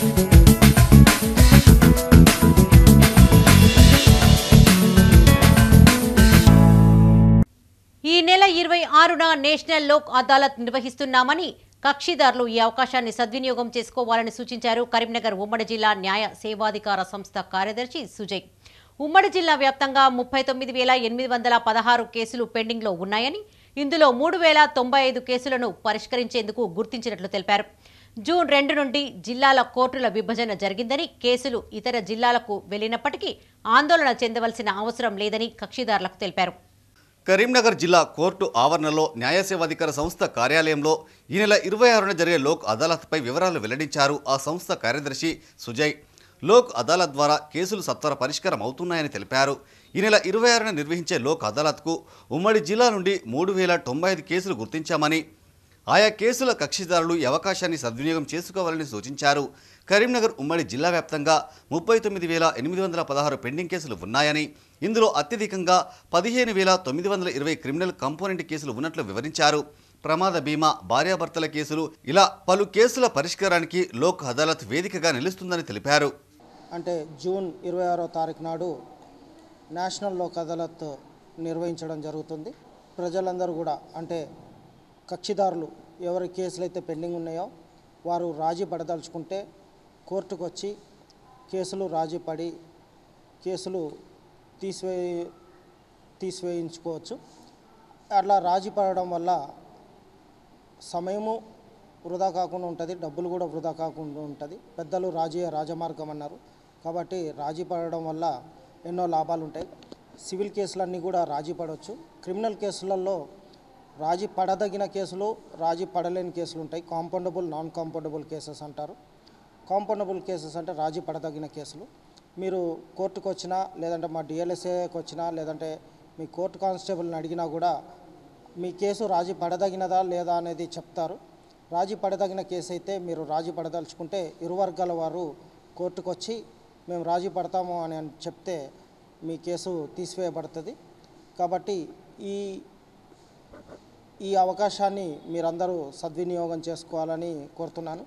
ఈ నెల ఇరవై ఆరున నేషనల్ లోక్ అదాలత్ నిర్వహిస్తున్నామని కక్షిదారులు ఈ అవకాశాన్ని సద్వినియోగం చేసుకోవాలని సూచించారు కరీంనగర్ ఉమ్మడి జిల్లా న్యాయ సేవాధికార సంస్థ కార్యదర్శి సుజయ్ ఉమ్మడి జిల్లా వ్యాప్తంగా ముప్పై తొమ్మిది వేల ఎనిమిది వందల పదహారు కేసులు పెండింగ్లో ఉన్నాయని ఇందులో మూడు వేల తొంభై ఐదు కేసులను పరిష్కరించేందుకు గుర్తించినట్లు తెలిపారు జూన్ రెండు నుండి జిల్లాల కోర్టుల విభజన జరిగిందని కేసులు ఇతర జిల్లాలకు వెళ్లినప్పటికీ ఆందోళన చెందవలసిన అవసరం లేదని కక్షిదారులకు తెలిపారు కరీంనగర్ జిల్లా కోర్టు ఆవరణలో న్యాయసేవాధికార సంస్థ కార్యాలయంలో ఈ నెల ఇరవై ఆరున జరిగే లోక్ అదాలత్పై వివరాలు వెల్లడించారు ఆ సంస్థ కార్యదర్శి సుజయ్ లోక్ అదాలత్ ద్వారా కేసులు సత్వర పరిష్కారం అవుతున్నాయని తెలిపారు ఈ నెల ఇరవై ఆరున నిర్వహించే లోక్ అదాలత్కు ఉమ్మడి జిల్లా నుండి మూడు వేల తొంభై ఐదు కేసులు గుర్తించామని ఆయా కేసుల కక్షిదారులు ఈ అవకాశాన్ని సద్వినియోగం చేసుకోవాలని సూచించారు కరీంనగర్ ఉమ్మడి జిల్లా వ్యాప్తంగా ముప్పై తొమ్మిది వేల ఎనిమిది వందల పదహారు పెండింగ్ కేసులు ఉన్నాయని ఇందులో అత్యధికంగా పదిహేను వేల తొమ్మిది వందల ఇరవై క్రిమినల్ కంపోనెంట్ కేసులు ఉన్నట్లు వివరించారు ప్రమాద బీమా భార్యాభర్తల కేసులు ఇలా పలు కేసుల పరిష్కారానికి లోక్ అదాలత్ వేదికగా నిలుస్తుందని తెలిపారు అంటే జూన్ ఇరవై ఆరో తారీఖు నాడు నేషనల్ లోక్ అదాలత్ నిర్వహించడం జరుగుతుంది ప్రజలందరూ కూడా అంటే కక్షిదారులు ఎవరి కేసులు అయితే పెండింగ్ ఉన్నాయో వారు రాజీ పడదలుచుకుంటే కోర్టుకు వచ్చి కేసులు రాజీ పడి కేసులు తీసివే తీసివేయించుకోవచ్చు అట్లా రాజీ పడడం వల్ల సమయము వృధా కాకుండా ఉంటుంది డబ్బులు కూడా వృధా కాకుండా ఉంటుంది పెద్దలు రాజీయ రాజమార్గం అన్నారు కాబట్టి రాజీ పడడం వల్ల ఎన్నో లాభాలు ఉంటాయి సివిల్ కేసులన్నీ కూడా రాజీ పడవచ్చు క్రిమినల్ కేసులలో రాజీ పడదగిన కేసులు రాజీ పడలేని కేసులు ఉంటాయి కాంపౌండబుల్ నాన్ కాంపౌండబుల్ కేసెస్ అంటారు కాంపౌండబుల్ కేసెస్ అంటే రాజీ పడదగిన కేసులు మీరు కోర్టుకు వచ్చినా లేదంటే మా డిఎల్ఎస్ఏకి వచ్చినా లేదంటే మీ కోర్టు కానిస్టేబుల్ని అడిగినా కూడా మీ కేసు రాజీ పడదగినదా లేదా అనేది చెప్తారు రాజీ పడదగిన కేసు అయితే మీరు రాజీ పడదలుచుకుంటే ఇరు వర్గాల వారు కోర్టుకు వచ్చి మేము రాజీ పడతాము అని చెప్తే మీ కేసు తీసివేయబడుతుంది కాబట్టి ఈ ఈ అవకాశాన్ని మీరందరూ సద్వినియోగం చేసుకోవాలని కోరుతున్నాను